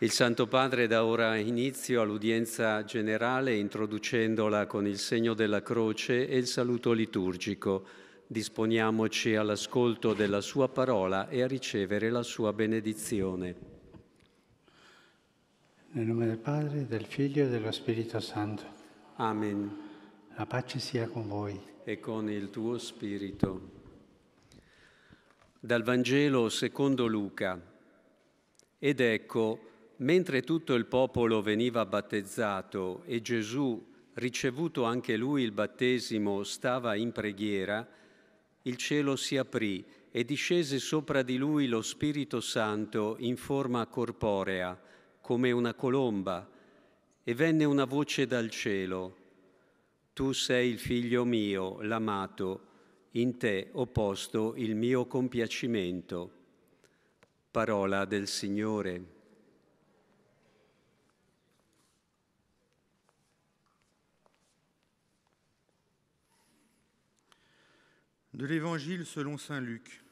Il Santo Padre dà ora inizio all'udienza generale introducendola con il segno della croce e il saluto liturgico. Disponiamoci all'ascolto della sua parola e a ricevere la sua benedizione. Nel nome del Padre, del Figlio e dello Spirito Santo. Amen. La pace sia con voi. E con il tuo Spirito. Dal Vangelo secondo Luca. Ed ecco, mentre tutto il popolo veniva battezzato e Gesù, ricevuto anche lui il battesimo, stava in preghiera, il cielo si aprì e discese sopra di lui lo Spirito Santo in forma corporea, come una colomba, e venne una voce dal cielo, Tu sei il figlio mio, l'amato, in te ho posto il mio compiacimento. Parola del Signore. de l'Évangile selon Saint Luc.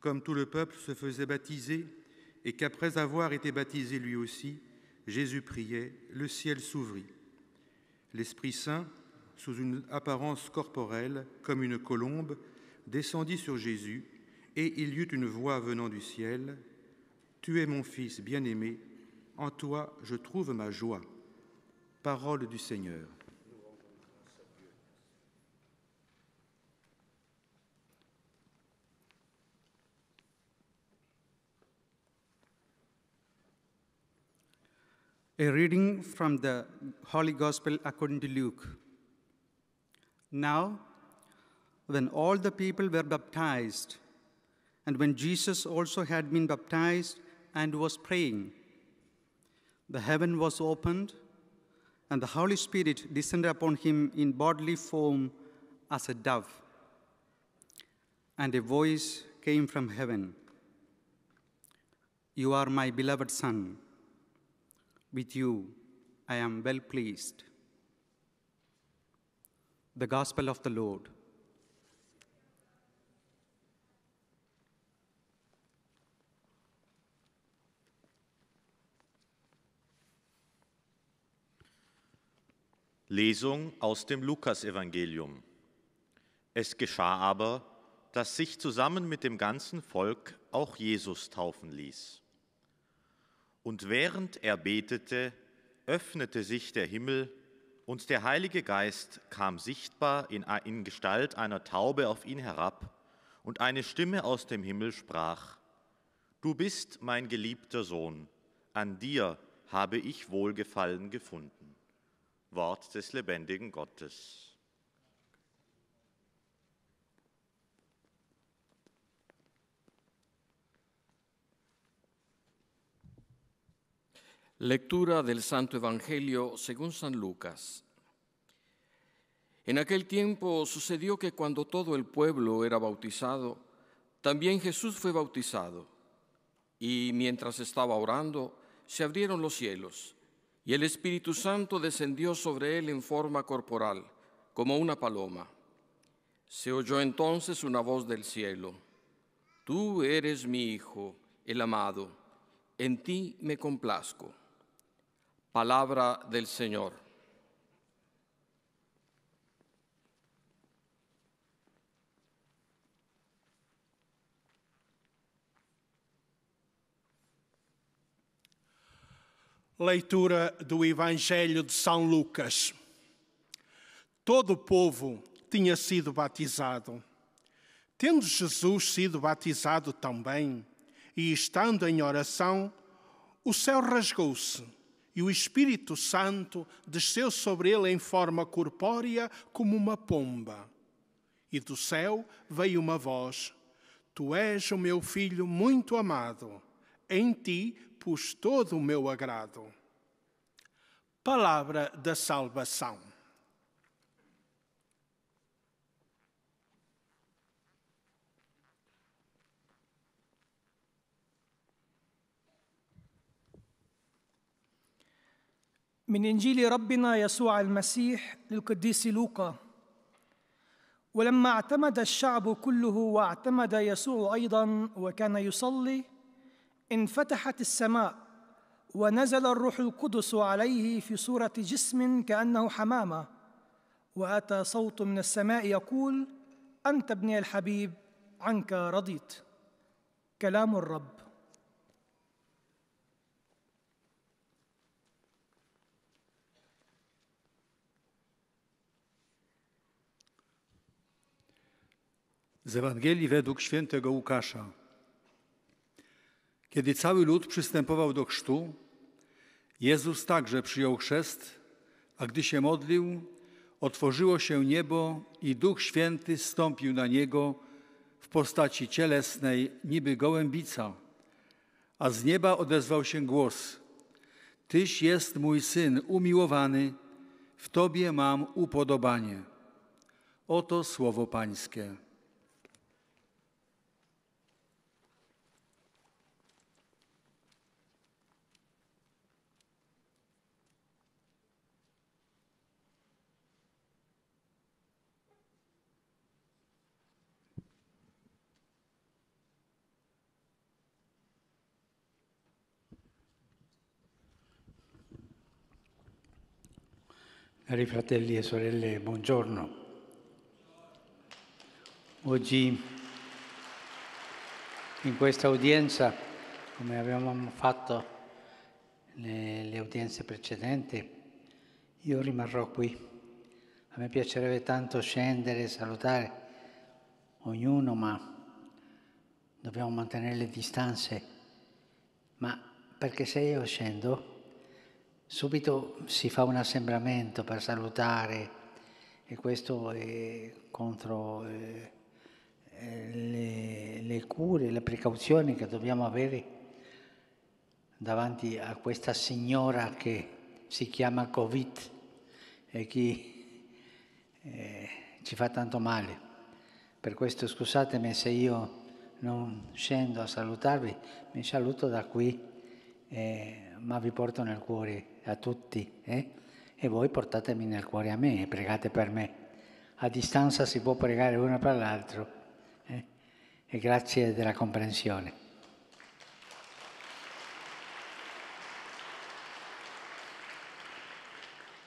Comme tout le peuple se faisait baptiser, et qu'après avoir été baptisé lui aussi, Jésus priait, le ciel s'ouvrit. L'Esprit Saint, sous une apparence corporelle, comme une colombe, descendit sur Jésus, et il y eut une voix venant du ciel, Tu es mon Fils bien-aimé, en toi je trouve ma joie. Parole du Seigneur. A reading from the Holy Gospel according to Luke. Now, when all the people were baptized, and when Jesus also had been baptized and was praying, the heaven was opened, and the Holy Spirit descended upon him in bodily form as a dove. And a voice came from heaven You are my beloved Son With you I am well pleased. The Gospel of the Lord. Lesung aus dem Lukasevangelium. Es geschah aber, dass sich zusammen mit dem ganzen Volk auch Jesus taufen ließ. Und während er betete, öffnete sich der Himmel und der Heilige Geist kam sichtbar in, in, Gestalt einer Taube auf ihn herab, und eine Stimme aus dem Himmel sprach, Du bist mein geliebter Sohn, an dir habe ich Wohlgefallen gefunden. Wort des lebendigen Gottes. Lectura del Santo Evangelio según San Lucas. En aquel tiempo sucedió que cuando todo el pueblo era bautizado, también Jesús fue bautizado. Y mientras estaba orando, se abrieron los cielos, y el Espíritu Santo descendió sobre él en forma corporal, como una paloma. Se oyó entonces una voz del cielo, Tú eres mi Hijo, el amado, en ti me complazco. Palabra del Señor. Leitura do Evangelho de São Lucas. Todo o povo tinha sido batizado. Tendo Jesus sido batizado também, e estando em oração, o céu rasgou-se e o Espírito Santo desceu sobre ele em forma corpórea como uma pomba. E do céu veio uma voz: Tu és o meu filho muito amado, em ti pus todo o meu agrado. Palavra da salvação. من انجيل ربنا يسوع المسيح للقديس لوقا ولما اعتمد الشعب كله واعتمد يسوع ايضا وكان يصلي انفتحت السماء ونزل الروح القدس عليه في صوره جسم كانه حمامه واتى صوت من السماء يقول انت ابني الحبيب عنك رضيت كلام الرب Z Ewangelii według świętego Łukasza. Kiedy cały lud przystępował do chrztu, Jezus także przyjął chrzest, a gdy się modlił, otworzyło się niebo i Duch Święty stąpił na niego w postaci cielesnej, niby gołębica. A z nieba odezwał się głos: Tyś jest mój syn umiłowany, w tobie mam upodobanie. Oto słowo Pańskie. Cari fratelli e sorelle, buongiorno. Oggi in questa udienza, come avevamo fatto nelle udienze precedenti, io rimarrò qui. A me piacerebbe tanto scendere e salutare ognuno, ma dobbiamo mantenere le distanze. Ma perché se io scendo Subito si fa un assembramento per salutare e questo è contro eh, le, le cure, le precauzioni che dobbiamo avere davanti a questa signora che si chiama Covid e che eh, ci fa tanto male. Per questo scusatemi se io non scendo a salutarvi, mi saluto da qui, eh, ma vi porto nel cuore a tutti eh? e voi portatemi nel cuore a me e pregate per me. A distanza si può pregare uno per l'altro eh? e grazie della comprensione.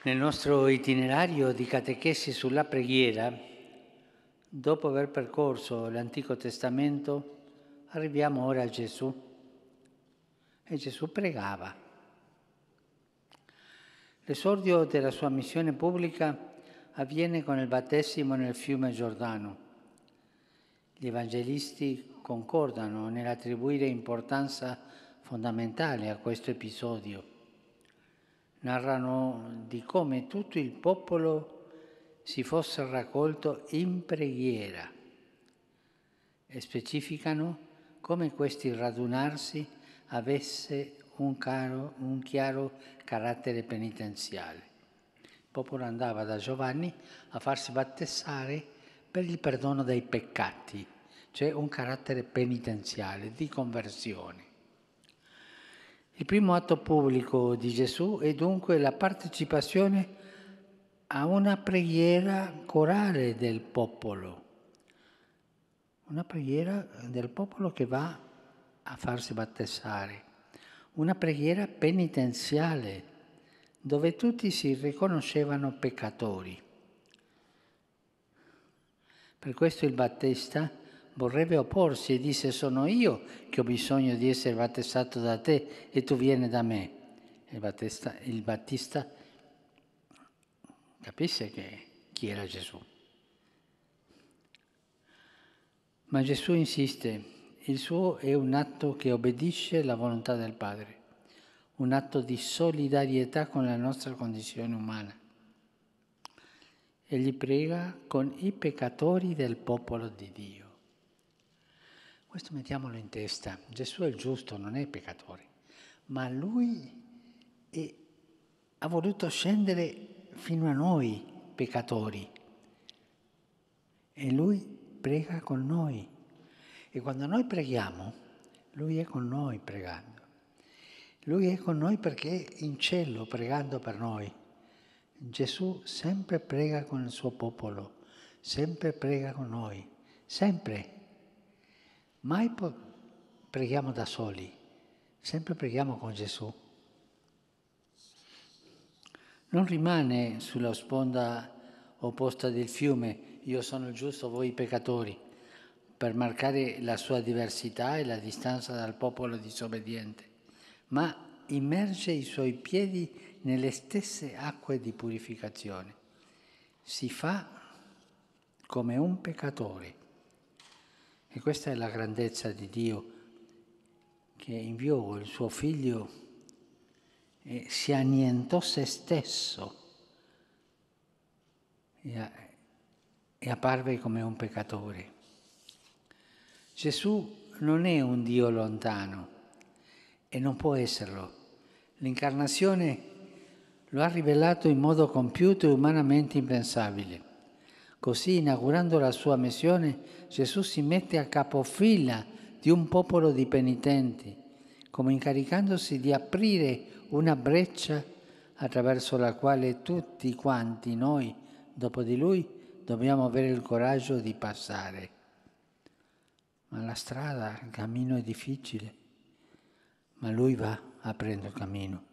Nel nostro itinerario di catechesi sulla preghiera, dopo aver percorso l'Antico Testamento, arriviamo ora a Gesù. E Gesù pregava. L'esordio della sua missione pubblica avviene con il battesimo nel fiume Giordano. Gli evangelisti concordano nell'attribuire importanza fondamentale a questo episodio. Narrano di come tutto il popolo si fosse raccolto in preghiera e specificano come questi radunarsi avesse un, caro, un chiaro carattere penitenziale. Il popolo andava da Giovanni a farsi battessare per il perdono dei peccati, cioè un carattere penitenziale, di conversione. Il primo atto pubblico di Gesù è dunque la partecipazione a una preghiera corale del popolo, una preghiera del popolo che va a farsi battessare una preghiera penitenziale dove tutti si riconoscevano peccatori. Per questo il Battista vorrebbe opporsi e disse sono io che ho bisogno di essere battezzato da te e tu vieni da me. Il Battista, il Battista capisse che, chi era Gesù. Ma Gesù insiste, il suo è un atto che obbedisce alla volontà del Padre, un atto di solidarietà con la nostra condizione umana. Egli prega con i peccatori del popolo di Dio. Questo mettiamolo in testa. Gesù è il giusto, non è il peccatore, ma lui è, ha voluto scendere fino a noi peccatori e lui prega con noi e quando noi preghiamo, Lui è con noi pregando. Lui è con noi perché è in cielo pregando per noi. Gesù sempre prega con il suo popolo, sempre prega con noi, sempre. Mai preghiamo da soli, sempre preghiamo con Gesù. Non rimane sulla sponda opposta del fiume, io sono il giusto, voi i peccatori per marcare la sua diversità e la distanza dal popolo disobbediente, ma immerge i suoi piedi nelle stesse acque di purificazione. Si fa come un peccatore. E questa è la grandezza di Dio che inviò il suo figlio e si annientò se stesso e apparve come un peccatore. Gesù non è un Dio lontano e non può esserlo. L'incarnazione lo ha rivelato in modo compiuto e umanamente impensabile. Così, inaugurando la sua missione, Gesù si mette a capofila di un popolo di penitenti, come incaricandosi di aprire una breccia attraverso la quale tutti quanti noi, dopo di lui, dobbiamo avere il coraggio di passare ma la strada, il cammino è difficile, ma lui va aprendo il cammino.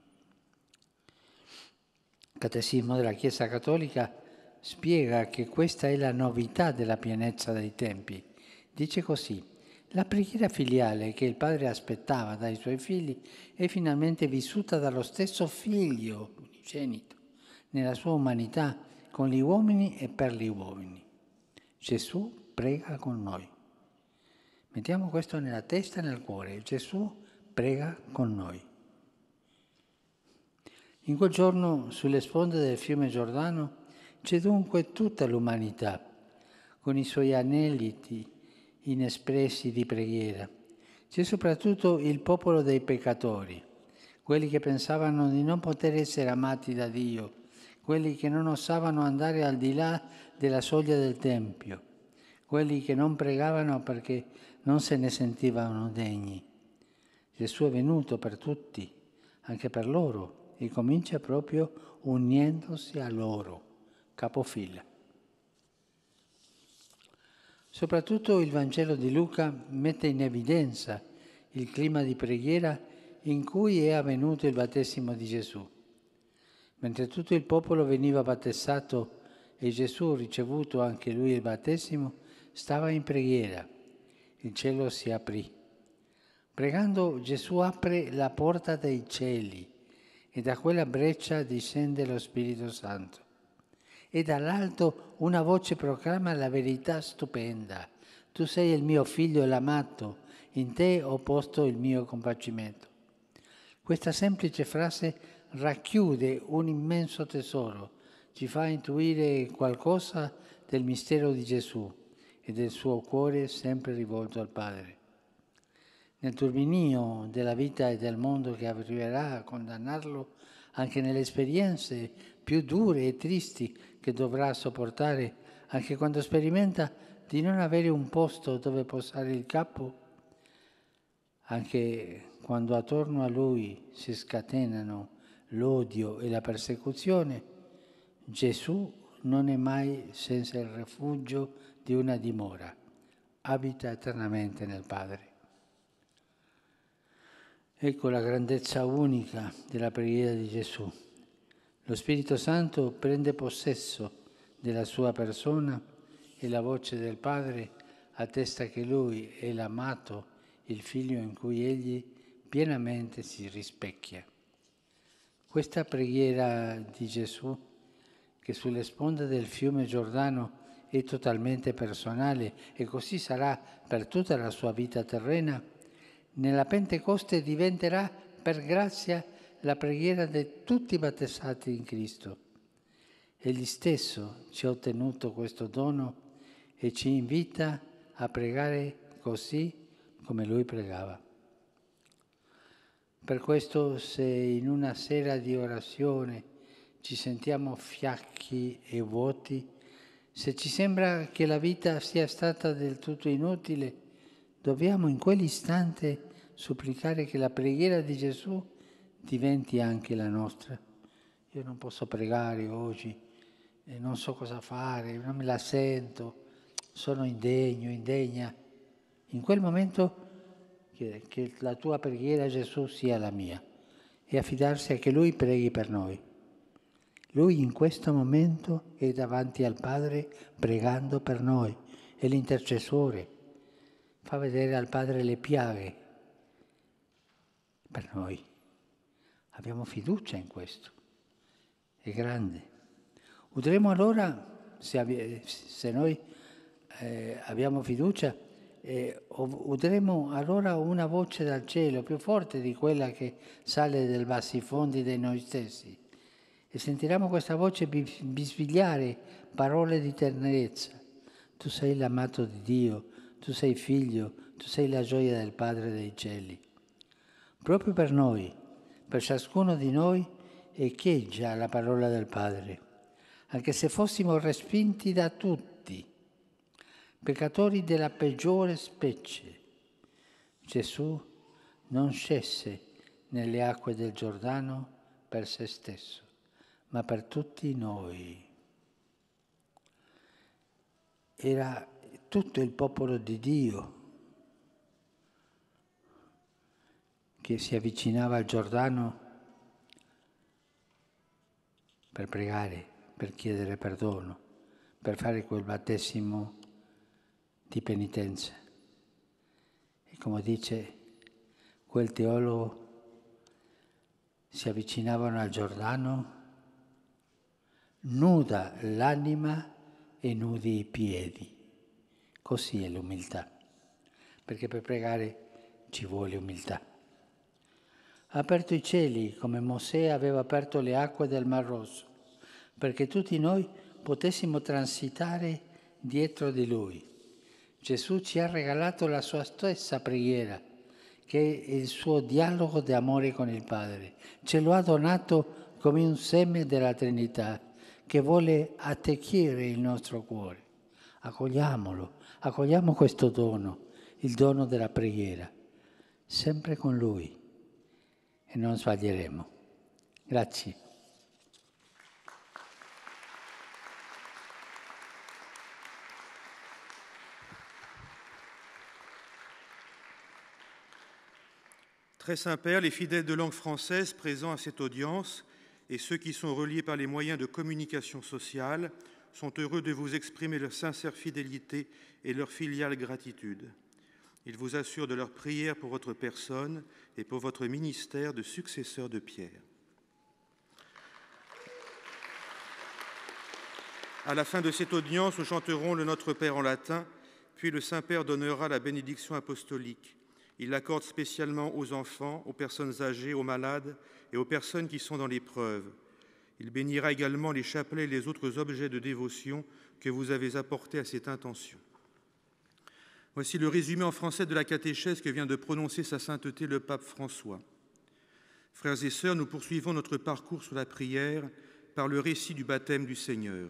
Il Catechismo della Chiesa Cattolica spiega che questa è la novità della pienezza dei tempi. Dice così, la preghiera filiale che il padre aspettava dai suoi figli è finalmente vissuta dallo stesso figlio unigenito, nella sua umanità, con gli uomini e per gli uomini. Gesù prega con noi. Mettiamo questo nella testa e nel cuore. Gesù prega con noi. In quel giorno, sulle sponde del fiume Giordano, c'è dunque tutta l'umanità, con i suoi aneliti inespressi di preghiera. C'è soprattutto il popolo dei peccatori, quelli che pensavano di non poter essere amati da Dio, quelli che non osavano andare al di là della soglia del Tempio, quelli che non pregavano perché non se ne sentivano degni. Gesù è venuto per tutti, anche per loro, e comincia proprio unendosi a loro, capofila. Soprattutto il Vangelo di Luca mette in evidenza il clima di preghiera in cui è avvenuto il battesimo di Gesù. Mentre tutto il popolo veniva battezzato e Gesù, ricevuto anche lui il battesimo, stava in preghiera il cielo si aprì. Pregando Gesù apre la porta dei cieli e da quella breccia discende lo Spirito Santo. E dall'alto una voce proclama la verità stupenda. Tu sei il mio figlio l'amato, in te ho posto il mio compacimento. Questa semplice frase racchiude un immenso tesoro, ci fa intuire qualcosa del mistero di Gesù e del suo cuore sempre rivolto al Padre. Nel turbinio della vita e del mondo che arriverà a condannarlo, anche nelle esperienze più dure e tristi che dovrà sopportare, anche quando sperimenta di non avere un posto dove posare il capo, anche quando attorno a lui si scatenano l'odio e la persecuzione, Gesù non è mai senza il rifugio di una dimora, abita eternamente nel Padre. Ecco la grandezza unica della preghiera di Gesù. Lo Spirito Santo prende possesso della sua persona e la voce del Padre attesta che Lui è l'amato, il figlio in cui Egli pienamente si rispecchia. Questa preghiera di Gesù che sulle sponde del fiume Giordano è totalmente personale e così sarà per tutta la sua vita terrena, nella Pentecoste diventerà per grazia la preghiera di tutti i battesati in Cristo. Egli stesso ci ha ottenuto questo dono e ci invita a pregare così come lui pregava. Per questo se in una sera di orazione ci sentiamo fiacchi e vuoti, se ci sembra che la vita sia stata del tutto inutile, dobbiamo in quell'istante supplicare che la preghiera di Gesù diventi anche la nostra. Io non posso pregare oggi, non so cosa fare, non me la sento, sono indegno, indegna. In quel momento che, che la tua preghiera Gesù sia la mia e affidarsi a che Lui preghi per noi. Lui in questo momento è davanti al Padre pregando per noi, è l'intercessore, fa vedere al Padre le piaghe per noi. Abbiamo fiducia in questo, è grande. Udremo allora, se, se noi eh, abbiamo fiducia, eh, udremo allora una voce dal cielo più forte di quella che sale dai bassi fondi di noi stessi e sentiremo questa voce bisbigliare parole di tenerezza. Tu sei l'amato di Dio, tu sei figlio, tu sei la gioia del Padre dei cieli. Proprio per noi, per ciascuno di noi, echeggia la parola del Padre, anche se fossimo respinti da tutti, peccatori della peggiore specie. Gesù non scesse nelle acque del Giordano per se stesso ma per tutti noi. Era tutto il popolo di Dio che si avvicinava al Giordano per pregare, per chiedere perdono, per fare quel battesimo di penitenza. E come dice quel teologo, si avvicinavano al Giordano nuda l'anima e nudi i piedi. Così è l'umiltà, perché per pregare ci vuole umiltà. Ha aperto i cieli come Mosè aveva aperto le acque del Mar Rosso, perché tutti noi potessimo transitare dietro di lui. Gesù ci ha regalato la sua stessa preghiera, che è il suo dialogo d'amore con il Padre. Ce lo ha donato come un seme della Trinità che vuole attecchire il nostro cuore. Accogliamolo, accogliamo questo dono, il dono della preghiera, sempre con Lui e non sbaglieremo. Grazie. Très Saint-Père, les fidèles de langue française présents à cette audience et ceux qui sont reliés par les moyens de communication sociale sont heureux de vous exprimer leur sincère fidélité et leur filiale gratitude. Ils vous assurent de leur prière pour votre personne et pour votre ministère de successeur de Pierre. À la fin de cette audience, nous chanterons le Notre Père en latin, puis le Saint-Père donnera la bénédiction apostolique. Il l'accorde spécialement aux enfants, aux personnes âgées, aux malades et aux personnes qui sont dans l'épreuve. Il bénira également les chapelets et les autres objets de dévotion que vous avez apportés à cette intention. Voici le résumé en français de la catéchèse que vient de prononcer Sa Sainteté le pape François. Frères et sœurs, nous poursuivons notre parcours sur la prière par le récit du baptême du Seigneur.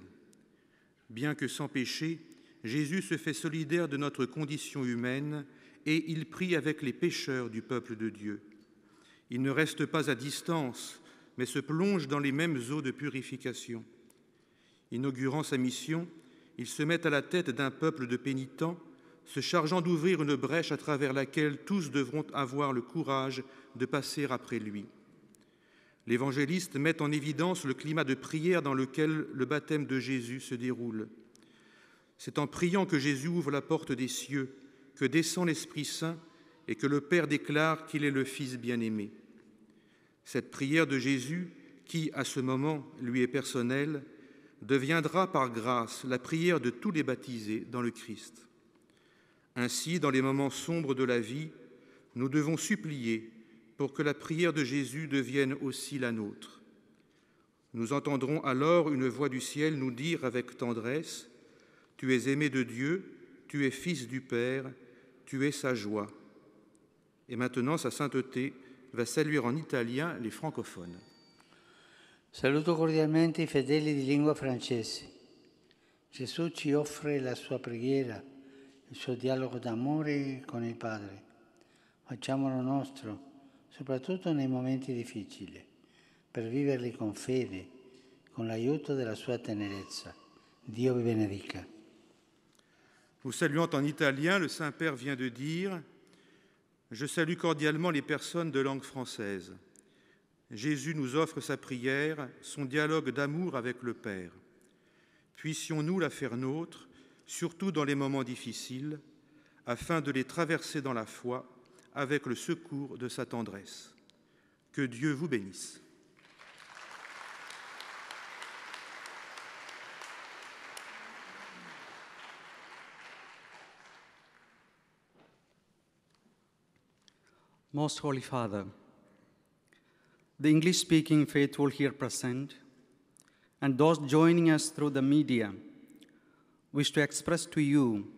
Bien que sans péché, Jésus se fait solidaire de notre condition humaine et il prie avec les pécheurs du peuple de Dieu. Il ne reste pas à distance, mais se plonge dans les mêmes eaux de purification. Inaugurant sa mission, il se met à la tête d'un peuple de pénitents, se chargeant d'ouvrir une brèche à travers laquelle tous devront avoir le courage de passer après lui. L'évangéliste met en évidence le climat de prière dans lequel le baptême de Jésus se déroule. C'est en priant que Jésus ouvre la porte des cieux, que descend l'Esprit Saint et que le Père déclare qu'il est le Fils bien-aimé. Cette prière de Jésus, qui à ce moment lui est personnelle, deviendra par grâce la prière de tous les baptisés dans le Christ. Ainsi, dans les moments sombres de la vie, nous devons supplier pour que la prière de Jésus devienne aussi la nôtre. Nous entendrons alors une voix du ciel nous dire avec tendresse, Tu es aimé de Dieu, tu es fils du Père, tu es sa joie. Et maintenant, sa sainteté va saluer en italien les francophones. Saluto cordialmente i fedeli di lingua francese. Gesù ci offre la sua preghiera, il suo dialogo d'amore con il Padre. Facciamolo nostro, soprattutto nei momenti difficili, per viverli con fede, con l'aiuto della sua tenerezza. Dio vi benedica. Vous saluant en italien, le Saint-Père vient de dire je salue cordialement les personnes de langue française. Jésus nous offre sa prière, son dialogue d'amour avec le Père. Puissions-nous la faire nôtre, surtout dans les moments difficiles, afin de les traverser dans la foi avec le secours de sa tendresse. Que Dieu vous bénisse. Most Holy Father, the English speaking faithful here present, and those joining us through the media, wish to express to you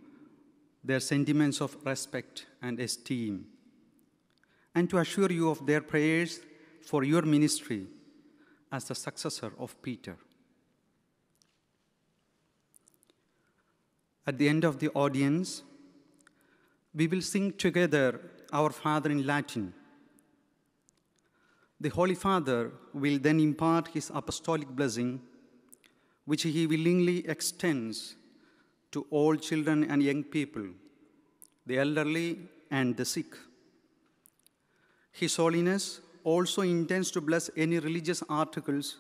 their sentiments of respect and esteem, and to assure you of their prayers for your ministry as the successor of Peter. At the end of the audience, we will sing together our Father in Latin. The Holy Father will then impart his apostolic blessing, which he willingly extends to all children and young people, the elderly and the sick. His Holiness also intends to bless any religious articles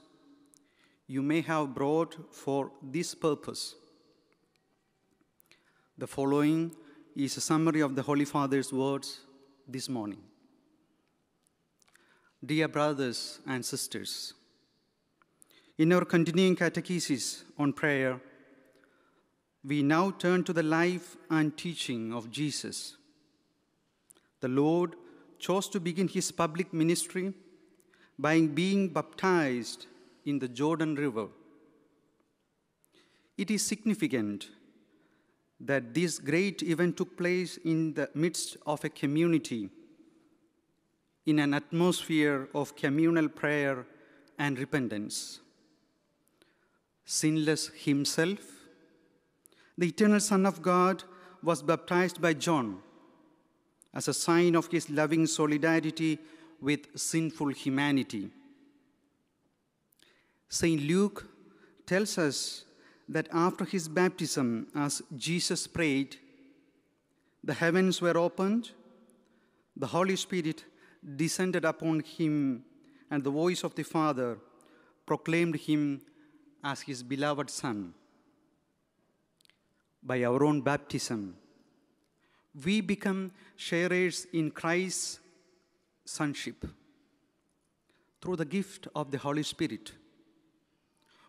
you may have brought for this purpose. The following is a summary of the Holy Father's words this morning. Dear brothers and sisters, in our continuing catechesis on prayer, we now turn to the life and teaching of Jesus. The Lord chose to begin his public ministry by being baptized in the Jordan River. It is significant that this great event took place in the midst of a community, in an atmosphere of communal prayer and repentance. Sinless himself, the eternal Son of God was baptized by John as a sign of his loving solidarity with sinful humanity. St. Luke tells us that after his baptism, as Jesus prayed, the heavens were opened, the Holy Spirit descended upon him, and the voice of the Father proclaimed him as his beloved Son. By our own baptism, we become sharers in Christ's sonship through the gift of the Holy Spirit.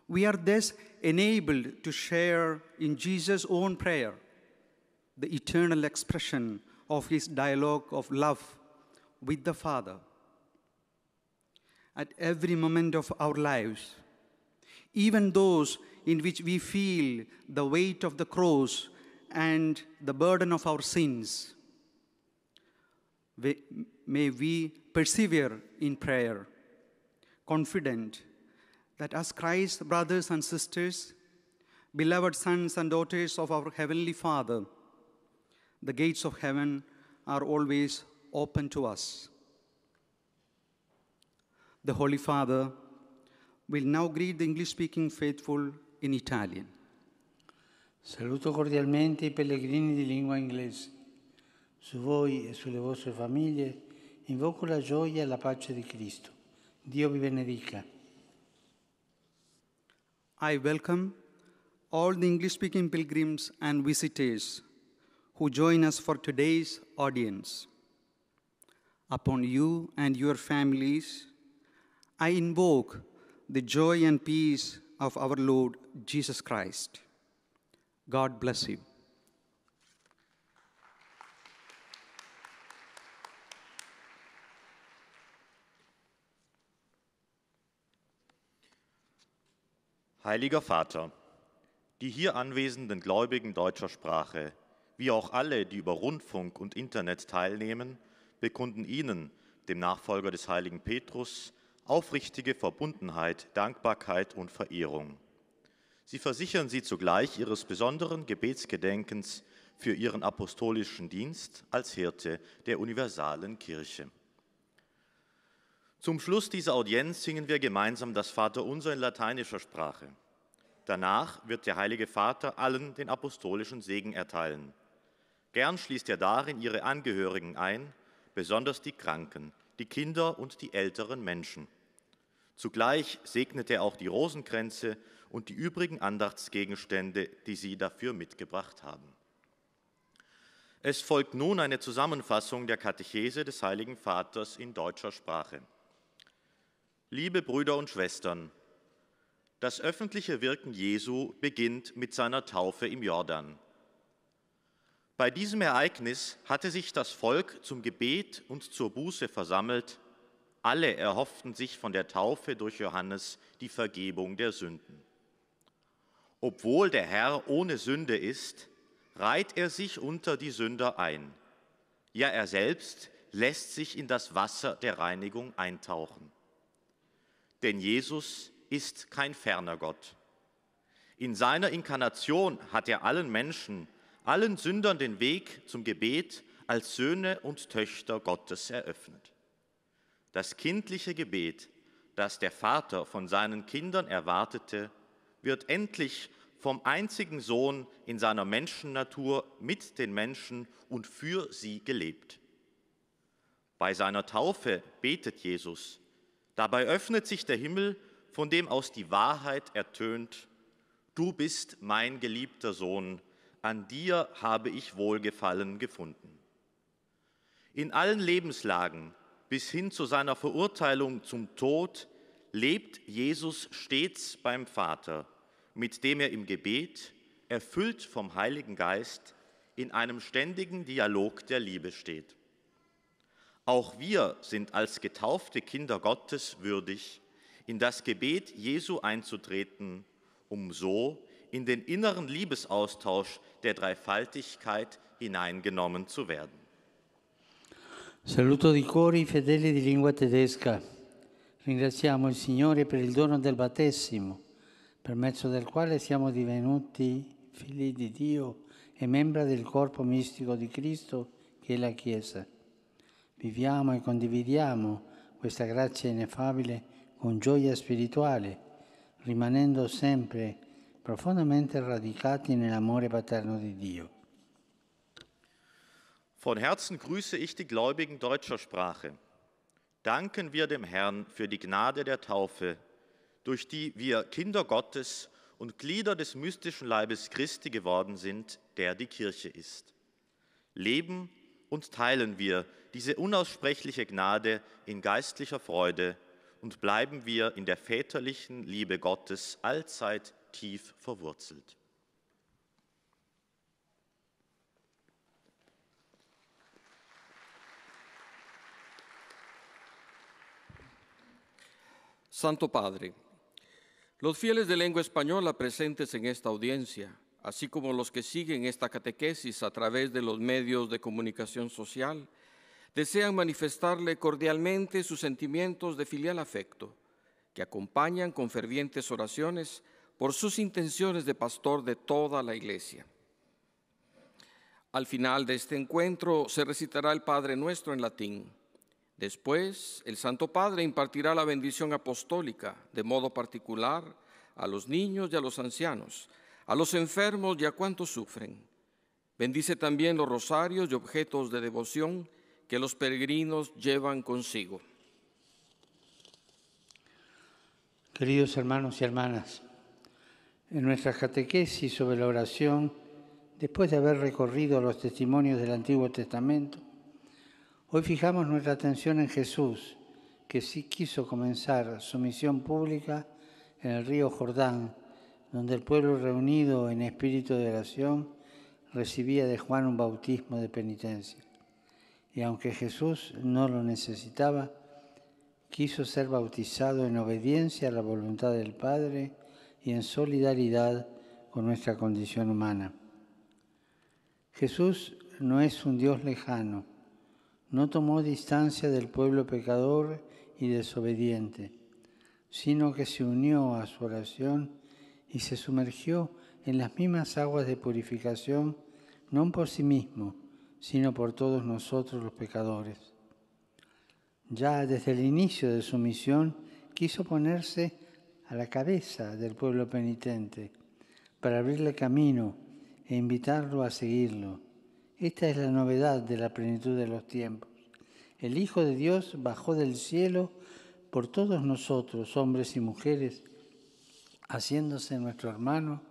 We are thus enabled to share in Jesus' own prayer, the eternal expression of his dialogue of love with the Father. At every moment of our lives, even those in which we feel the weight of the cross and the burden of our sins, may we persevere in prayer, confident that as Christ's brothers and sisters, beloved sons and daughters of our Heavenly Father, the gates of heaven are always open to us. The Holy Father will now greet the English speaking faithful in Italian. Saluto cordialmente i pellegrini di lingua inglese. Su voi e sulle vostre famiglie invoco la gioia e la pace di Cristo. Dio vi benedica. I welcome all the English speaking pilgrims and visitors who join us for today's audience. Upon you and your families, I invoke the joy and peace of our Lord Jesus Christ. God bless you. Heiliger Vater, die hier anwesenden Gläubigen deutscher Sprache, wie auch alle, die über Rundfunk und Internet teilnehmen, bekunden Ihnen, dem Nachfolger des heiligen Petrus, aufrichtige Verbundenheit, Dankbarkeit und Verehrung. Sie versichern Sie zugleich Ihres besonderen Gebetsgedenkens für Ihren apostolischen Dienst als Hirte der universalen Kirche. Zum Schluss dieser Audienz singen wir gemeinsam das Vaterunser in lateinischer Sprache. Danach wird der Heilige Vater allen den apostolischen Segen erteilen. Gern schließt er darin ihre Angehörigen ein, besonders die Kranken, die Kinder und die älteren Menschen. Zugleich segnet er auch die Rosenkränze und die übrigen Andachtsgegenstände, die sie dafür mitgebracht haben. Es folgt nun eine Zusammenfassung der Katechese des Heiligen Vaters in deutscher Sprache. Liebe Brüder und Schwestern, das öffentliche Wirken Jesu beginnt mit seiner Taufe im Jordan. Bei diesem Ereignis hatte sich das Volk zum Gebet und zur Buße versammelt. Alle erhofften sich von der Taufe durch Johannes die Vergebung der Sünden. Obwohl der Herr ohne Sünde ist, reiht er sich unter die Sünder ein. Ja, er selbst lässt sich in das Wasser der Reinigung eintauchen. Denn Jesus ist kein ferner Gott. In seiner Inkarnation hat er allen Menschen, allen Sündern den Weg zum Gebet als Söhne und Töchter Gottes eröffnet. Das kindliche Gebet, das der Vater von seinen Kindern erwartete, wird endlich vom einzigen Sohn in seiner Menschennatur mit den Menschen und für sie gelebt. Bei seiner Taufe betet Jesus, Dabei öffnet sich der Himmel, von dem aus die Wahrheit ertönt, du bist mein geliebter Sohn, an dir habe ich Wohlgefallen gefunden. In allen Lebenslagen bis hin zu seiner Verurteilung zum Tod lebt Jesus stets beim Vater, mit dem er im Gebet, erfüllt vom Heiligen Geist, in einem ständigen Dialog der Liebe steht. Auch wir sind als getaufte Kinder Gottes würdig, in das Gebet Jesu einzutreten, um so in den inneren Liebesaustausch der Dreifaltigkeit hineingenommen zu werden. Saluto di cuore i fedeli di lingua tedesca. Ringraziamo il Signore per il dono del battesimo, per mezzo del quale siamo divenuti figli di Dio e membra del corpo mistico di Cristo che è la Chiesa. Viviamo e condividiamo questa grazia ineffabile con gioia spirituale, rimanendo sempre profondamente radicati nell'amore paterno di Dio. Von Herzen grüße ich die Gläubigen deutscher Sprache. Danken wir dem Herrn für die Gnade der Taufe, durch die wir Kinder Gottes und Glieder des mystischen Leibes Christi geworden sind, der die Kirche ist. Leben und teilen wir diese unaussprechliche Gnade in geistlicher Freude und bleiben wir in der väterlichen Liebe Gottes allzeit tief verwurzelt. Santo Padre, los fieles de lengua española presentes en esta audiencia, así como los que siguen esta catequesis a través de los medios de comunicación social, desean manifestarle cordialmente sus sentimientos de filial afecto, que acompañan con fervientes oraciones por sus intenciones de pastor de toda la Iglesia. Al final de este encuentro se recitará el Padre Nuestro en latín. Después, el Santo Padre impartirá la bendición apostólica de modo particular a los niños y a los ancianos, a los enfermos y a cuantos sufren. Bendice también los rosarios y objetos de devoción que los peregrinos llevan consigo. Queridos hermanos y hermanas, en nuestra catequesis sobre la oración, después de haber recorrido los testimonios del Antiguo Testamento, hoy fijamos nuestra atención en Jesús, que sí quiso comenzar su misión pública en el río Jordán donde el pueblo reunido en espíritu de oración recibía de Juan un bautismo de penitencia. Y aunque Jesús no lo necesitaba, quiso ser bautizado en obediencia a la voluntad del Padre y en solidaridad con nuestra condición humana. Jesús no es un Dios lejano, no tomó distancia del pueblo pecador y desobediente, sino que se unió a su oración y se sumergió en las mismas aguas de purificación, no por sí mismo, sino por todos nosotros los pecadores. Ya desde el inicio de su misión quiso ponerse a la cabeza del pueblo penitente para abrirle camino e invitarlo a seguirlo. Esta es la novedad de la plenitud de los tiempos. El Hijo de Dios bajó del cielo por todos nosotros, hombres y mujeres, haciéndose nuestro hermano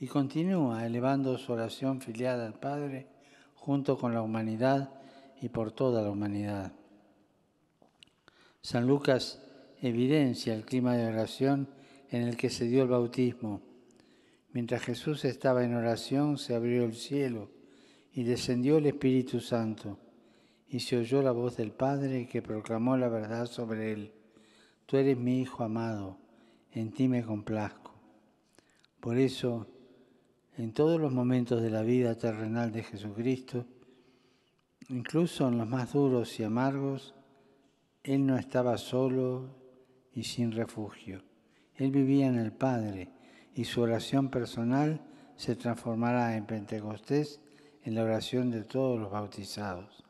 y continúa elevando su oración filiada al Padre junto con la humanidad y por toda la humanidad. San Lucas evidencia el clima de oración en el que se dio el bautismo. Mientras Jesús estaba en oración, se abrió el cielo y descendió el Espíritu Santo, y se oyó la voz del Padre que proclamó la verdad sobre él. Tú eres mi Hijo amado, en ti me complazco. Por eso, en todos los momentos de la vida terrenal de Jesucristo, incluso en los más duros y amargos, Él no estaba solo y sin refugio. Él vivía en el Padre y su oración personal se transformará en Pentecostés en la oración de todos los bautizados.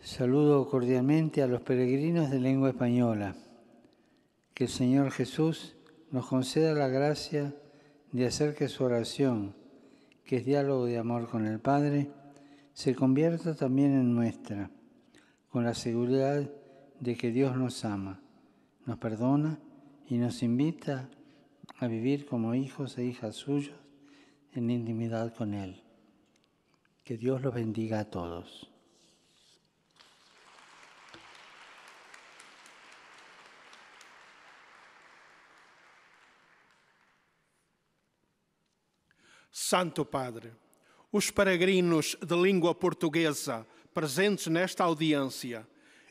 Saludo cordialmente a los peregrinos de lengua española que el Señor Jesús nos conceda la gracia de hacer que su oración, que es diálogo de amor con el Padre, se convierta también en nuestra, con la seguridad de que Dios nos ama, nos perdona y nos invita a vivir como hijos e hijas suyos en intimidad con Él. Que Dios los bendiga a todos. Santo Padre, os peregrinos de língua portuguesa presentes nesta audiência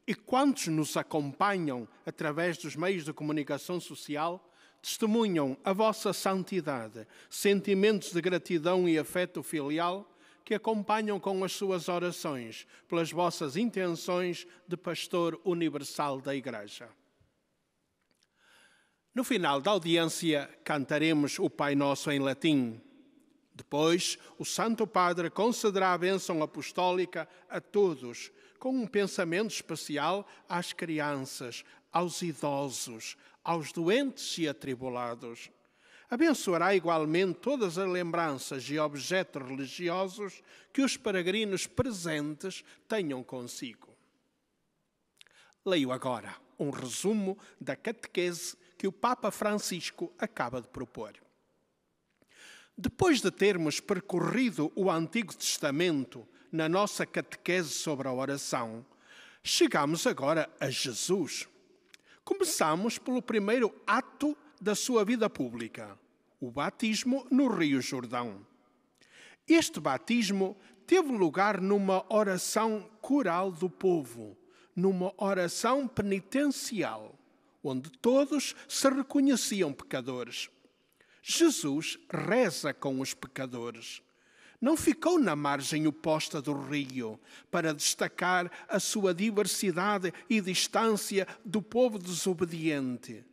e quantos nos acompanham através dos meios de comunicação social testemunham a vossa santidade, sentimentos de gratidão e afeto filial que acompanham com as suas orações pelas vossas intenções de pastor universal da Igreja. No final da audiência, cantaremos o Pai Nosso em latim depois, o Santo Padre concederá a bênção apostólica a todos, com um pensamento especial às crianças, aos idosos, aos doentes e atribulados. Abençoará igualmente todas as lembranças e objetos religiosos que os peregrinos presentes tenham consigo. Leio agora um resumo da catequese que o Papa Francisco acaba de propor. Depois de termos percorrido o Antigo Testamento na nossa catequese sobre a oração, chegamos agora a Jesus. Começamos pelo primeiro ato da sua vida pública, o batismo no Rio Jordão. Este batismo teve lugar numa oração coral do povo, numa oração penitencial, onde todos se reconheciam pecadores. Jesus reza com os pecadores. Não ficou na margem oposta do rio para destacar a sua diversidade e distância do povo desobediente,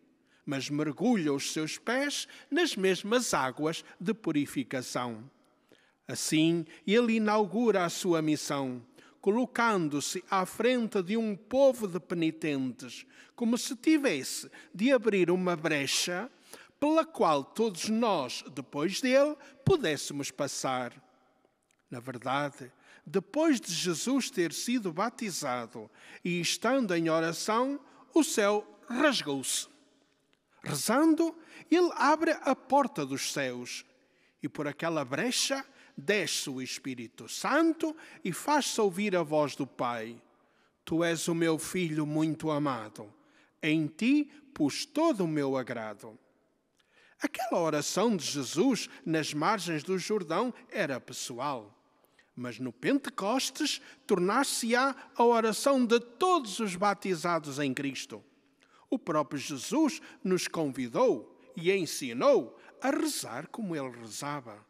mas mergulha os seus pés nas mesmas águas de purificação. Assim, ele inaugura a sua missão, colocando-se à frente de um povo de penitentes, como se tivesse de abrir uma brecha pela qual todos nós, depois dele, pudéssemos passar. Na verdade, depois de Jesus ter sido batizado e estando em oração, o céu rasgou-se. Rezando, ele abre a porta dos céus e por aquela brecha desce o Espírito Santo e faz-se ouvir a voz do Pai: Tu és o meu filho muito amado, em ti pus todo o meu agrado. Aquela oração de Jesus nas margens do Jordão era pessoal, mas no Pentecostes tornar-se-á a oração de todos os batizados em Cristo. O próprio Jesus nos convidou e ensinou a rezar como ele rezava.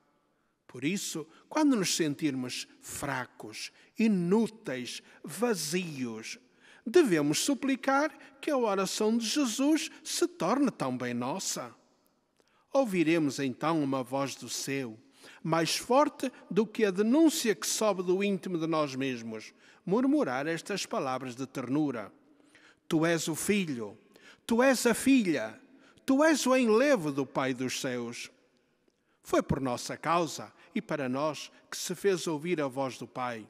Por isso, quando nos sentirmos fracos, inúteis, vazios, devemos suplicar que a oração de Jesus se torne também nossa. Ouviremos então uma voz do céu, mais forte do que a denúncia que sobe do íntimo de nós mesmos, murmurar estas palavras de ternura: Tu és o filho, tu és a filha, tu és o enlevo do Pai dos céus. Foi por nossa causa e para nós que se fez ouvir a voz do Pai.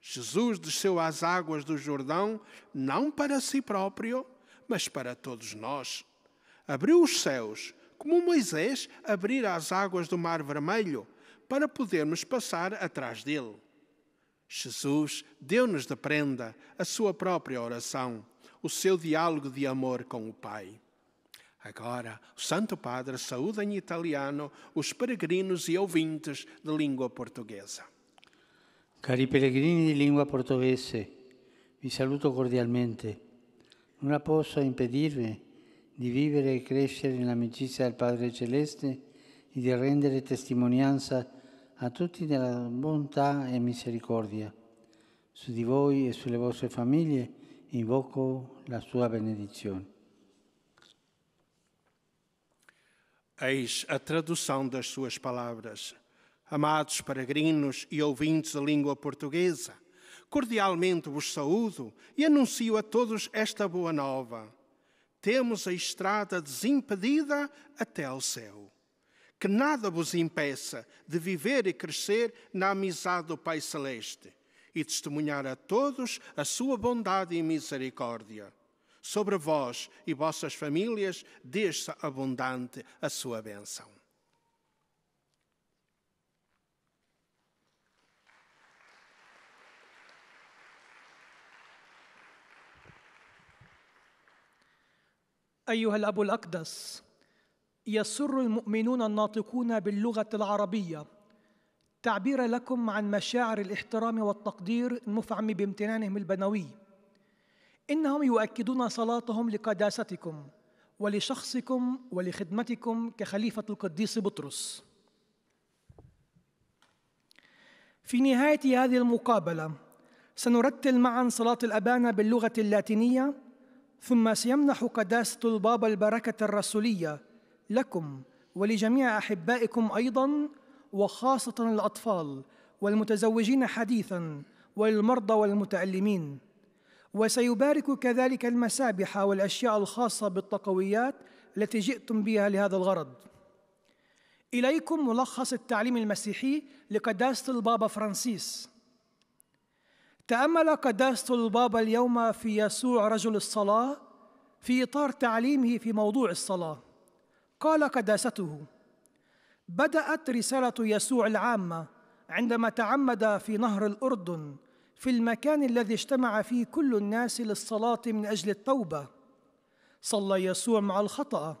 Jesus desceu às águas do Jordão, não para si próprio, mas para todos nós. Abriu os céus como Moisés abrir as águas do Mar Vermelho para podermos passar atrás dele. Jesus deu-nos de prenda a sua própria oração, o seu diálogo de amor com o Pai. Agora, o Santo Padre saúda em italiano os peregrinos e ouvintes de língua portuguesa. Cari pellegrini di lingua portoghese, vi saluto cordialmente. Non posso impedirvi di vivere e crescere nell'amicizia del Padre Celeste e di rendere testimonianza a tutti della bontà e misericordia. Su di voi e sulle vostre famiglie invoco la sua benedizione. Eis a tradução das suas palavras. Amados peregrinos e ouvintes da língua portuguesa, cordialmente vos saúdo e anuncio a todos esta boa nova temos a estrada desimpedida até ao céu. Que nada vos impeça de viver e crescer na amizade do Pai Celeste e testemunhar a todos a sua bondade e misericórdia. Sobre vós e vossas famílias, desça abundante a sua bênção. أيها الأب الأقدس يسر المؤمنون الناطقون باللغة العربية تعبير لكم عن مشاعر الاحترام والتقدير المفعم بامتنانهم البنوي إنهم يؤكدون صلاتهم لقداستكم ولشخصكم ولخدمتكم كخليفة القديس بطرس في نهاية هذه المقابلة سنرتل معا صلاة الأبانة باللغة اللاتينية ثم سيمنح قداسة البابا البركة الرسولية لكم ولجميع أحبائكم أيضا وخاصة الأطفال والمتزوجين حديثا والمرضى والمتألمين وسيبارك كذلك المسابح والأشياء الخاصة بالطقويات التي جئتم بها لهذا الغرض إليكم ملخص التعليم المسيحي لقداسة البابا فرانسيس تامل قداسه البابا اليوم في يسوع رجل الصلاه في اطار تعليمه في موضوع الصلاه قال قداسته بدات رساله يسوع العامه عندما تعمد في نهر الاردن في المكان الذي اجتمع فيه كل الناس للصلاه من اجل التوبه صلى يسوع مع الخطأ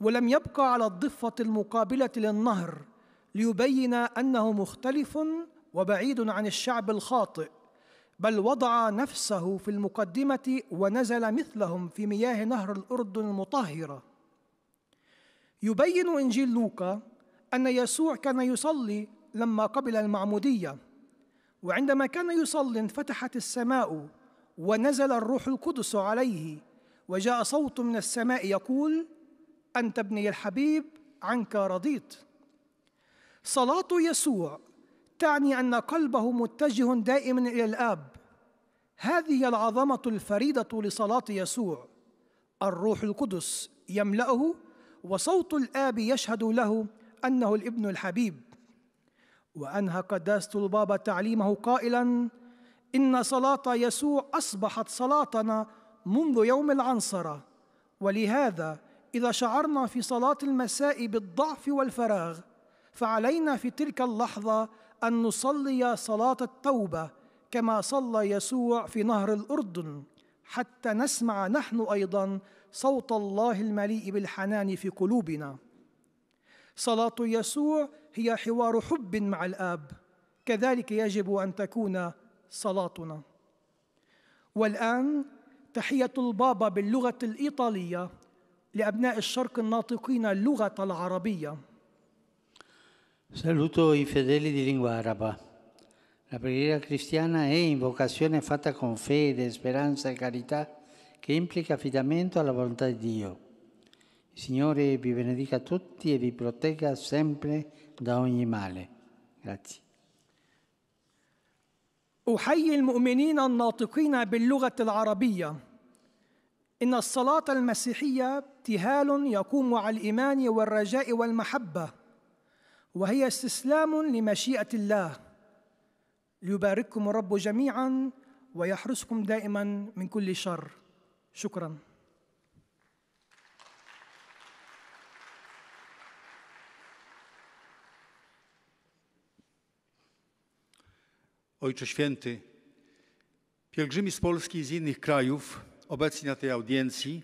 ولم يبقى على الضفة المقابلة للنهر ليبين أنه مختلف وبعيد عن الشعب الخاطئ بل وضع نفسه في المقدمة ونزل مثلهم في مياه نهر الأردن المطهرة يبين إنجيل لوقا أن يسوع كان يصلي لما قبل المعمودية وعندما كان يصلي انفتحت السماء ونزل الروح القدس عليه وجاء صوت من السماء يقول أنت ابني الحبيب عنك رضيت صلاة يسوع تعني ان قلبه متجه دائما الى الاب هذه العظمه الفريده لصلاه يسوع الروح القدس يملاه وصوت الاب يشهد له انه الابن الحبيب وانهى قداسه البابا تعليمه قائلا ان صلاه يسوع اصبحت صلاتنا منذ يوم العنصره ولهذا اذا شعرنا في صلاه المساء بالضعف والفراغ فعلينا في تلك اللحظه أن نصلي صلاة التوبة كما صلى يسوع في نهر الأردن حتى نسمع نحن أيضا صوت الله المليء بالحنان في قلوبنا صلاة يسوع هي حوار حب مع الآب كذلك يجب أن تكون صلاتنا والآن تحية البابا باللغة الإيطالية لأبناء الشرق الناطقين اللغة العربية Saluto i fedeli di lingua araba. La preghiera cristiana è invocazione fatta con fede, speranza e carità che implica affidamento alla volontà di Dio. Il Signore vi benedica tutti e vi protegga sempre da ogni male. Grazie. أحيي المؤمنين الناطقين باللغة العربية إن الصلاة المسيحية ابتهال يقوم على الإيمان والرجاء والمحبة وهي استسلام لمشيئة الله ليبارككم الرب جميعا ويحرسكم دائما من كل شر شكرا Ojcze Święty, pielgrzymi z Polski i z innych krajów obecni na tej audiencji,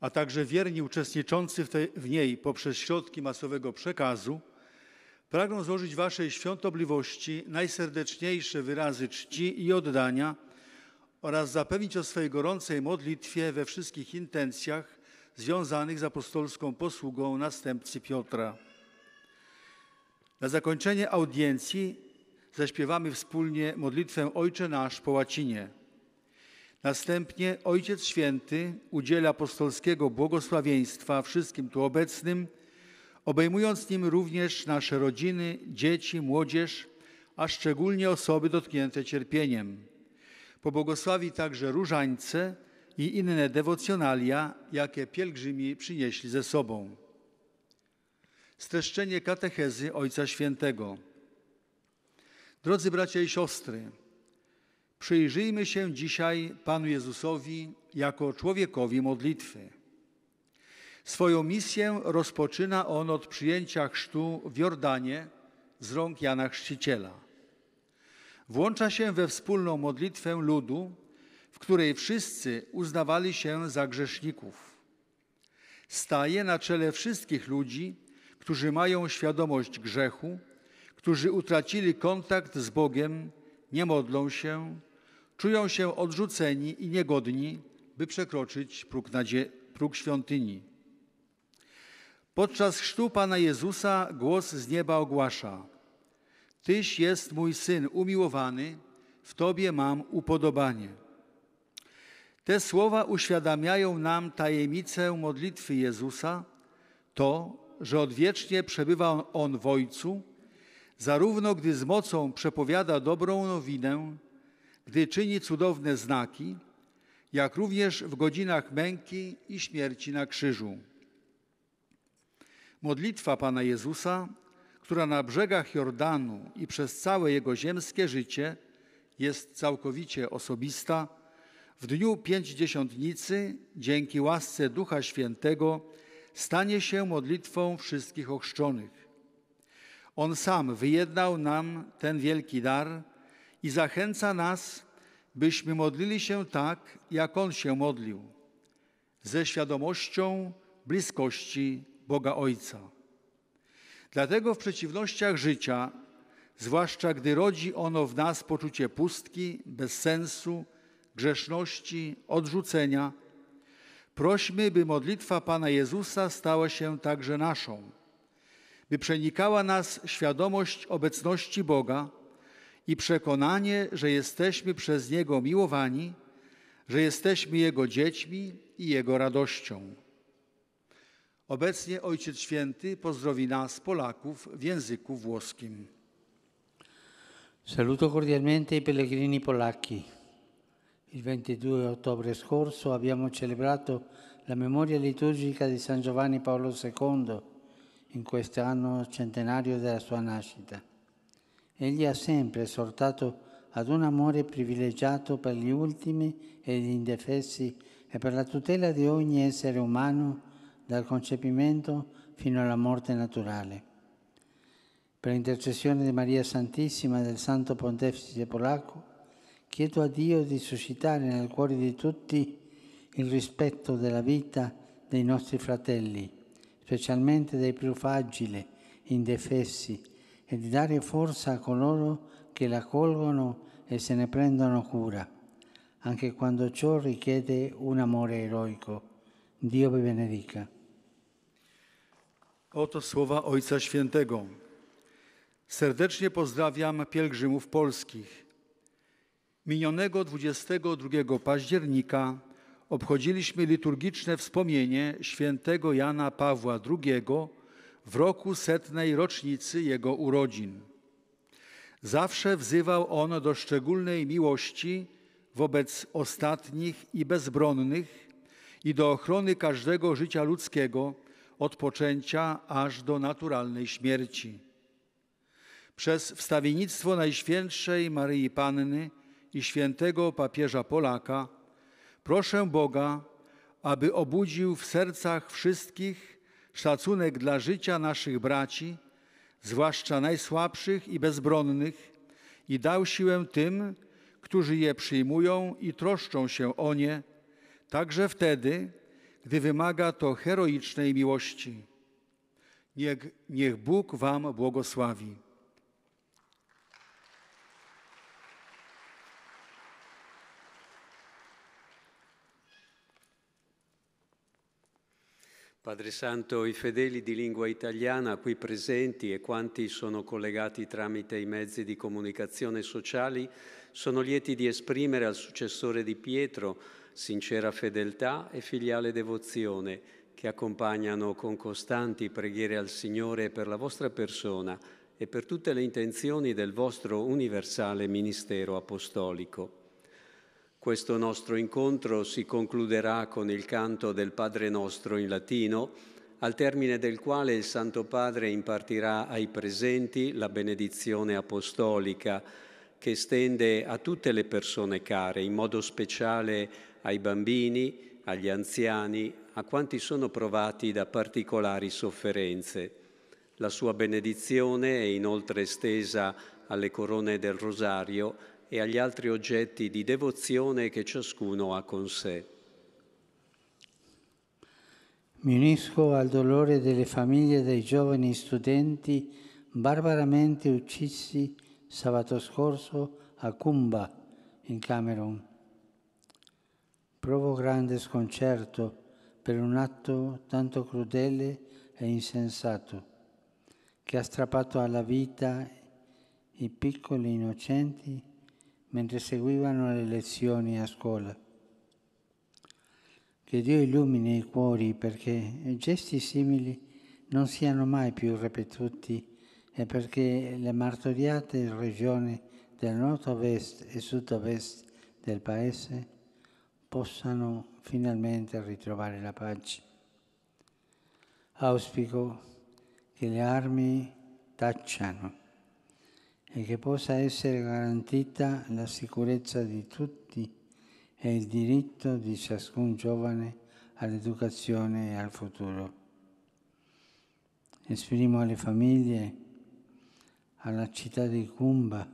a także wierni uczestniczący w, tej, w niej poprzez środki masowego przekazu – Pragną złożyć Waszej świątobliwości najserdeczniejsze wyrazy czci i oddania oraz zapewnić o swojej gorącej modlitwie we wszystkich intencjach związanych z apostolską posługą następcy Piotra. Na zakończenie audiencji zaśpiewamy wspólnie modlitwę Ojcze Nasz po łacinie. Następnie Ojciec Święty udziela apostolskiego błogosławieństwa wszystkim tu obecnym – obejmując nim również nasze rodziny, dzieci, młodzież, a szczególnie osoby dotknięte cierpieniem. Pobłogosławi także różańce i inne dewocjonalia, jakie pielgrzymi przynieśli ze sobą. Streszczenie katechezy Ojca Świętego. Drodzy bracia i siostry, przyjrzyjmy się dzisiaj Panu Jezusowi jako człowiekowi modlitwy. Swoją misję rozpoczyna on od przyjęcia chrztu w Jordanie z rąk Jana Chrzciciela. Włącza się we wspólną modlitwę ludu, w której wszyscy uznawali się za grzeszników. Staje na czele wszystkich ludzi, którzy mają świadomość grzechu, którzy utracili kontakt z Bogiem, nie modlą się, czują się odrzuceni i niegodni, by przekroczyć próg, próg świątyni. Podczas chrztu Pana Jezusa głos z nieba ogłasza: Tyś jest mój syn umiłowany, w Tobie mam upodobanie. Te słowa uświadamiają nam tajemnicę modlitwy Jezusa, to, że odwiecznie przebywa On w Ojcu, zarówno gdy z mocą przepowiada dobrą nowinę, gdy czyni cudowne znaki, jak również w godzinach męki i śmierci na krzyżu. Modlitwa Pana Jezusa, która na brzegach Jordanu i przez całe jego ziemskie życie jest całkowicie osobista, w dniu pięćdziesiątnicy, dzięki łasce Ducha Świętego, stanie się modlitwą wszystkich ochrzczonych. On sam wyjednał nam ten wielki dar i zachęca nas, byśmy modlili się tak, jak On się modlił, ze świadomością bliskości Boga Ojca. Dlatego w przeciwnościach życia, zwłaszcza gdy rodzi ono w nas poczucie pustki, bezsensu, grzeszności, odrzucenia, prośmy, by modlitwa Pana Jezusa stała się także naszą, by przenikała nas świadomość obecności Boga i przekonanie, że jesteśmy przez Niego miłowani, że jesteśmy Jego dziećmi i Jego radością. Obecnie Ojciec Święty pozdrowi nas, Polaków, w języku włoskim. Saluto cordialmente i pellegrini polacchi. Il 22 ottobre scorso abbiamo celebrato la memoria liturgica di San Giovanni Paolo II in quest'anno centenario della sua nascita. Egli ha sempre esortato ad un amore privilegiato per gli ultimi e gli indefessi e per la tutela di ogni essere umano dal concepimento fino alla morte naturale. Per intercessione di Maria Santissima e del Santo Pontefice Polacco, chiedo a Dio di suscitare nel cuore di tutti il rispetto della vita dei nostri fratelli, specialmente dei più fragili, indefessi, e di dare forza a coloro che la colgono e se ne prendono cura, anche quando ciò richiede un amore eroico. Dio vi benedica. Oto słowa Ojca Świętego. Serdecznie pozdrawiam pielgrzymów polskich. Minionego 22 października obchodziliśmy liturgiczne wspomnienie świętego Jana Pawła II w roku setnej rocznicy jego urodzin. Zawsze wzywał on do szczególnej miłości wobec ostatnich i bezbronnych i do ochrony każdego życia ludzkiego – od poczęcia aż do naturalnej śmierci. Przez wstawiennictwo Najświętszej Maryi Panny i świętego papieża Polaka proszę Boga, aby obudził w sercach wszystkich szacunek dla życia naszych braci, zwłaszcza najsłabszych i bezbronnych, i dał siłę tym, którzy je przyjmują i troszczą się o nie, także wtedy, gdy wymaga to heroicznej miłości. Niech, niech Bóg Wam błogosławi. Padre Santo, i fedeli di lingua italiana qui presenti e quanti sono collegati tramite i mezzi di comunicazione sociali sono lieti di esprimere al successore di Pietro sincera fedeltà e filiale devozione che accompagnano con costanti preghiere al Signore per la vostra persona e per tutte le intenzioni del vostro universale ministero apostolico. Questo nostro incontro si concluderà con il canto del Padre nostro in latino, al termine del quale il Santo Padre impartirà ai presenti la benedizione apostolica che estende a tutte le persone care, in modo speciale a ai bambini, agli anziani, a quanti sono provati da particolari sofferenze. La sua benedizione è inoltre estesa alle corone del rosario e agli altri oggetti di devozione che ciascuno ha con sé. Mi unisco al dolore delle famiglie dei giovani studenti barbaramente uccisi sabato scorso a Kumba, in Camerun. Provo grande sconcerto per un atto tanto crudele e insensato, che ha strappato alla vita i piccoli innocenti mentre seguivano le lezioni a scuola. Che Dio illumini i cuori perché gesti simili non siano mai più ripetuti e perché le martoriate regioni del nord-ovest e sud-ovest del Paese possano finalmente ritrovare la pace. Auspico che le armi tacciano e che possa essere garantita la sicurezza di tutti e il diritto di ciascun giovane all'educazione e al futuro. Esprimo alle famiglie, alla città di Kumba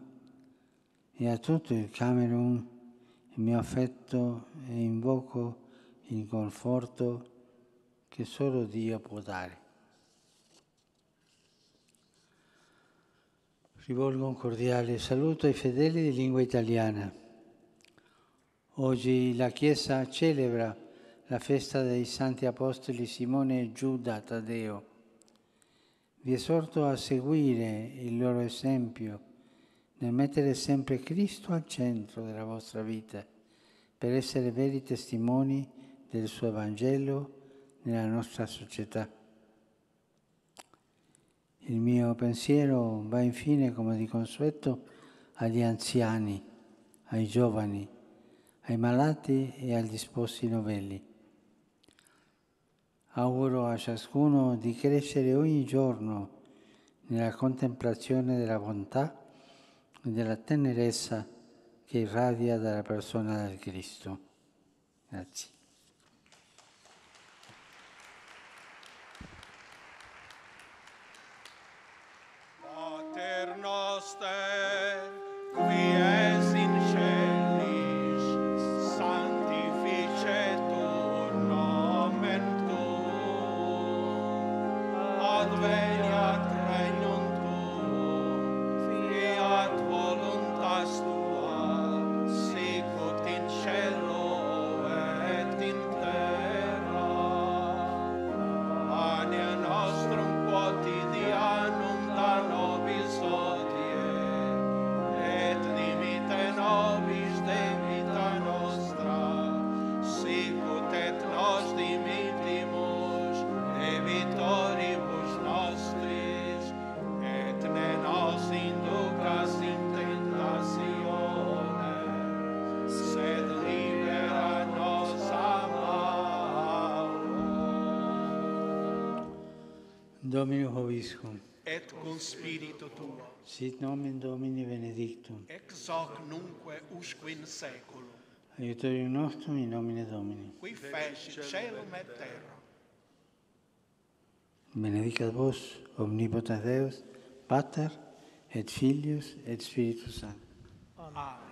e a tutto il Camerun il mio affetto e invoco il conforto che solo Dio può dare. Rivolgo un cordiale saluto ai fedeli di lingua italiana. Oggi la Chiesa celebra la festa dei Santi Apostoli Simone e Giuda Taddeo. Vi esorto a seguire il loro esempio nel mettere sempre Cristo al centro della vostra vita, per essere veri testimoni del suo Vangelo nella nostra società. Il mio pensiero va infine, come di consueto, agli anziani, ai giovani, ai malati e agli sposi novelli. Auguro a ciascuno di crescere ogni giorno nella contemplazione della bontà e della tenerezza che irradia dalla persona del Cristo. Grazie. Pater noster, qui Domino Hoviscum. Et cum spiritu tuo. Sit nomen Domini benedictum. Ex hoc nunque usque in saeculum. Aiutorium nostrum in nomine Domini. Qui fecit celum et terra. Benedicat vos, omnipotens Deus, Pater, et Filius, et Spiritus Sanctus. Amen. Amen.